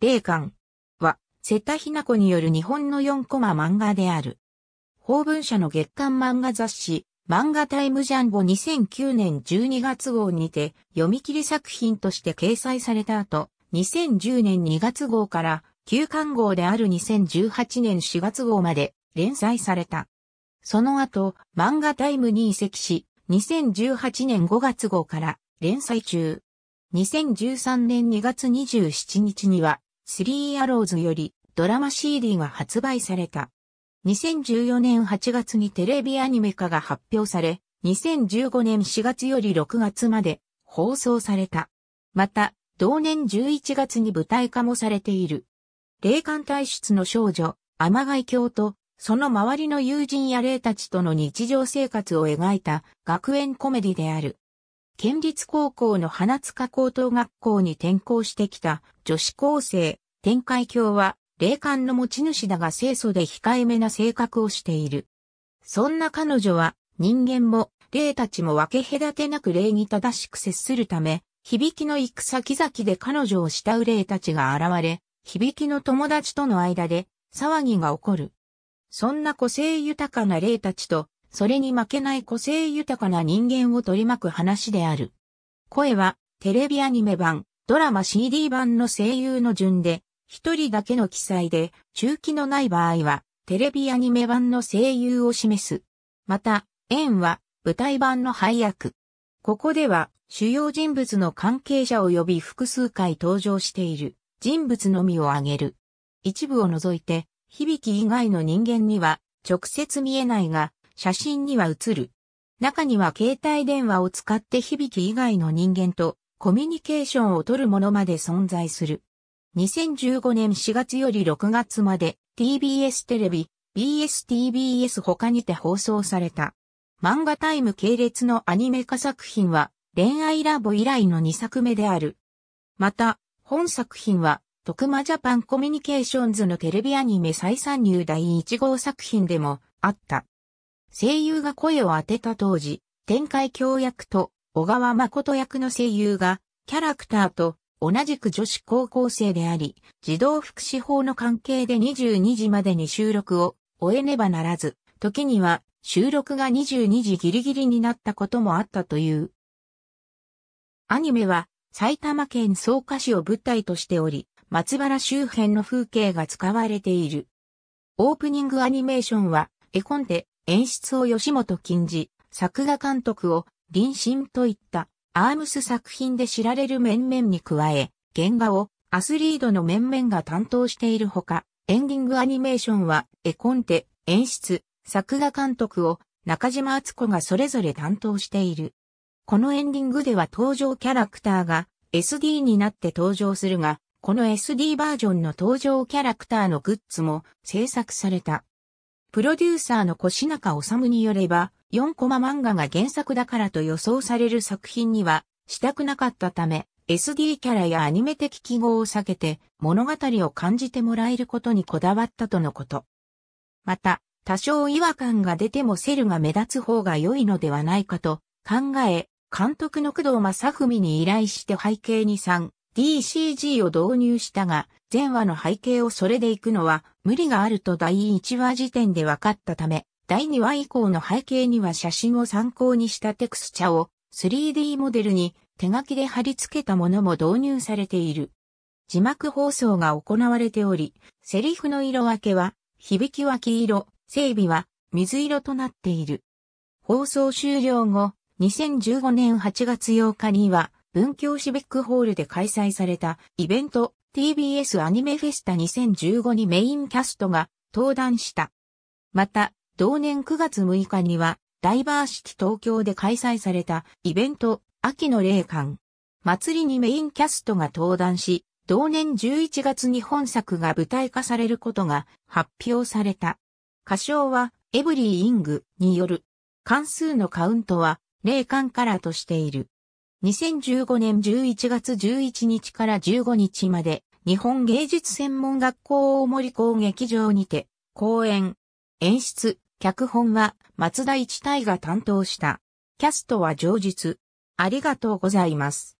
霊感は、瀬田ひな子による日本の4コマ漫画である。法文社の月刊漫画雑誌、漫画タイムジャンボ2009年12月号にて読み切り作品として掲載された後、2010年2月号から休刊号である2018年4月号まで連載された。その後、漫画タイムに移籍し、2018年5月号から連載中。2013年2月27日にはスリーアローズよりドラマ CD が発売された。2014年8月にテレビアニメ化が発表され、2015年4月より6月まで放送された。また、同年11月に舞台化もされている。霊感体質の少女、天外教と、その周りの友人や霊たちとの日常生活を描いた学園コメディである。県立高校の花塚高等学校に転校してきた女子高生、天海教は、霊感の持ち主だが清楚で控えめな性格をしている。そんな彼女は、人間も、霊たちも分け隔てなく礼儀正しく接するため、響きの行く先々で彼女を慕う霊たちが現れ、響きの友達との間で、騒ぎが起こる。そんな個性豊かな霊たちとそれに負けない個性豊かな人間を取り巻く話である。声は、テレビアニメ版、ドラマ CD 版の声優の順で、一人だけの記載で、中期のない場合は、テレビアニメ版の声優を示す。また、縁は、舞台版の配役。ここでは、主要人物の関係者及び複数回登場している、人物のみを挙げる。一部を除いて、響き以外の人間には、直接見えないが、写真には写る。中には携帯電話を使って響き以外の人間とコミュニケーションを取るものまで存在する。2015年4月より6月まで TBS テレビ、BSTBS 他にて放送された。漫画タイム系列のアニメ化作品は恋愛ラボ以来の2作目である。また、本作品は徳間ジャパンコミュニケーションズのテレビアニメ再参入第1号作品でもあった。声優が声を当てた当時、天海京役と小川誠役の声優が、キャラクターと同じく女子高校生であり、児童福祉法の関係で22時までに収録を終えねばならず、時には収録が22時ギリギリになったこともあったという。アニメは埼玉県草加市を舞台としており、松原周辺の風景が使われている。オープニングアニメーションは絵コンテ演出を吉本金次、作画監督を林心といったアームス作品で知られる面々に加え、原画をアスリードの面々が担当しているほか、エンディングアニメーションは絵コンテ、演出、作画監督を中島敦子がそれぞれ担当している。このエンディングでは登場キャラクターが SD になって登場するが、この SD バージョンの登場キャラクターのグッズも制作された。プロデューサーの越中治によれば、4コマ漫画が原作だからと予想される作品にはしたくなかったため、SD キャラやアニメ的記号を避けて物語を感じてもらえることにこだわったとのこと。また、多少違和感が出てもセルが目立つ方が良いのではないかと考え、監督の工藤正文に依頼して背景に3、DCG を導入したが、前話の背景をそれで行くのは無理があると第1話時点で分かったため、第2話以降の背景には写真を参考にしたテクスチャを 3D モデルに手書きで貼り付けたものも導入されている。字幕放送が行われており、セリフの色分けは、響きは黄色、整備は水色となっている。放送終了後、2015年8月8日には、文京シビックホールで開催されたイベント TBS アニメフェスタ2015にメインキャストが登壇した。また、同年9月6日には、ダイバーシティ東京で開催されたイベント秋の霊感祭りにメインキャストが登壇し、同年11月に本作が舞台化されることが発表された。歌唱はエブリー・イングによる。関数のカウントは霊感カラーとしている。2015年11月11日から15日まで、日本芸術専門学校大森工劇場にて、公演、演出、脚本は松田一大が担当した。キャストは上述。ありがとうございます。